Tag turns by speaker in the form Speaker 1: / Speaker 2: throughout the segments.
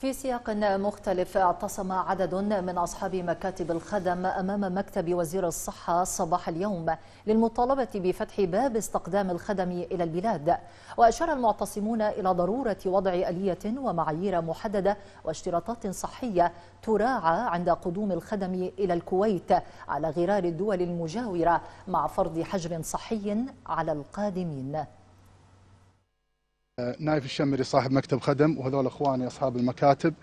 Speaker 1: في سياق مختلف اعتصم عدد من أصحاب مكاتب الخدم أمام مكتب وزير الصحة صباح اليوم للمطالبة بفتح باب استقدام الخدم إلى البلاد وأشار المعتصمون إلى ضرورة وضع آلية ومعايير محددة واشتراطات صحية تراعى عند قدوم الخدم إلى الكويت على غرار الدول المجاورة مع فرض حجر صحي على القادمين
Speaker 2: آه، نايف الشمري صاحب مكتب خدم وهذول اخواني اصحاب المكاتب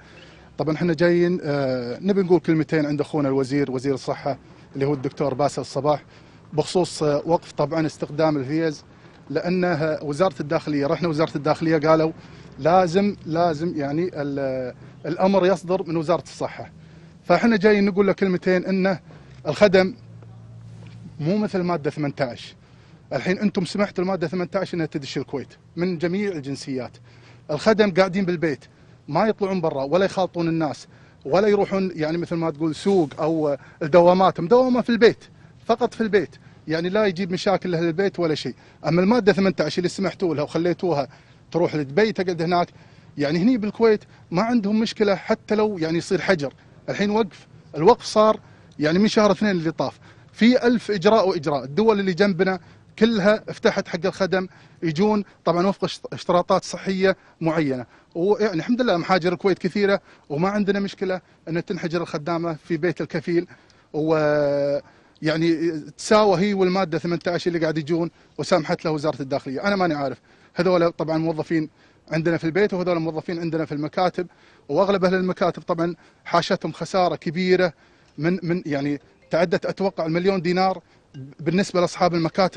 Speaker 2: طبعا احنا جايين آه، نبي نقول كلمتين عند اخونا الوزير وزير الصحه اللي هو الدكتور باسل الصباح بخصوص آه، وقف طبعا استخدام الفيز لانه وزاره الداخليه رحنا وزاره الداخليه قالوا لازم لازم يعني الامر يصدر من وزاره الصحه فاحنا جايين نقول له كلمتين انه الخدم مو مثل ماده 18 الحين انتم سمحتوا الماده 18 انها تدش الكويت من جميع الجنسيات الخدم قاعدين بالبيت ما يطلعون برا ولا يخالطون الناس ولا يروحون يعني مثل ما تقول سوق او الدوامات مدومه في البيت فقط في البيت يعني لا يجيب مشاكل لاهل البيت ولا شيء اما الماده 18 اللي سمحتوا لها وخليتوها تروح لدبي تقعد هناك يعني هني بالكويت ما عندهم مشكله حتى لو يعني يصير حجر الحين وقف الوقف صار يعني من شهر اثنين اللي طاف في ألف إجراء وإجراء الدول اللي جنبنا كلها فتحت حق الخدم يجون طبعا وفق اشتراطات صحيه معينه ويعني الحمد لله محاجر الكويت كثيره وما عندنا مشكله ان تنحجر الخدامه في بيت الكفيل و يعني تساوى هي والماده 18 اللي قاعد يجون وسامحت له وزاره الداخليه، انا ماني عارف هذول طبعا موظفين عندنا في البيت وهذول موظفين عندنا في المكاتب واغلب اهل المكاتب طبعا حاشتهم خساره كبيره من من يعني تعدت اتوقع المليون دينار بالنسبه لاصحاب المكاتب